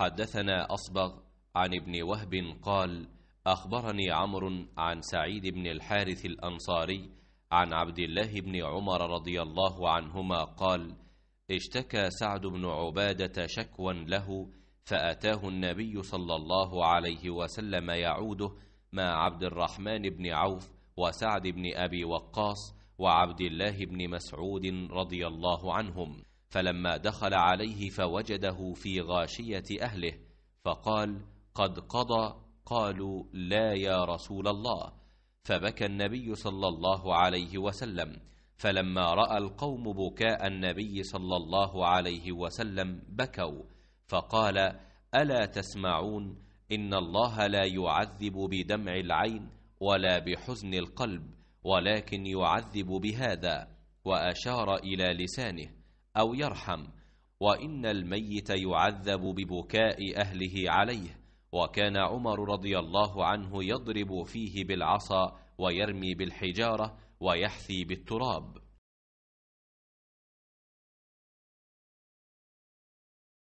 حدثنا أصبغ عن ابن وهب قال أخبرني عمرو عن سعيد بن الحارث الأنصاري عن عبد الله بن عمر رضي الله عنهما قال اشتكى سعد بن عبادة شكوى له فأتاه النبي صلى الله عليه وسلم يعوده مع عبد الرحمن بن عوف وسعد بن أبي وقاص وعبد الله بن مسعود رضي الله عنهم فلما دخل عليه فوجده في غاشيه اهله فقال قد قضى قالوا لا يا رسول الله فبكى النبي صلى الله عليه وسلم فلما راى القوم بكاء النبي صلى الله عليه وسلم بكوا فقال الا تسمعون ان الله لا يعذب بدمع العين ولا بحزن القلب ولكن يعذب بهذا واشار الى لسانه أو يرحم وإن الميت يعذب ببكاء أهله عليه وكان عمر رضي الله عنه يضرب فيه بالعصا ويرمي بالحجارة ويحثي بالتراب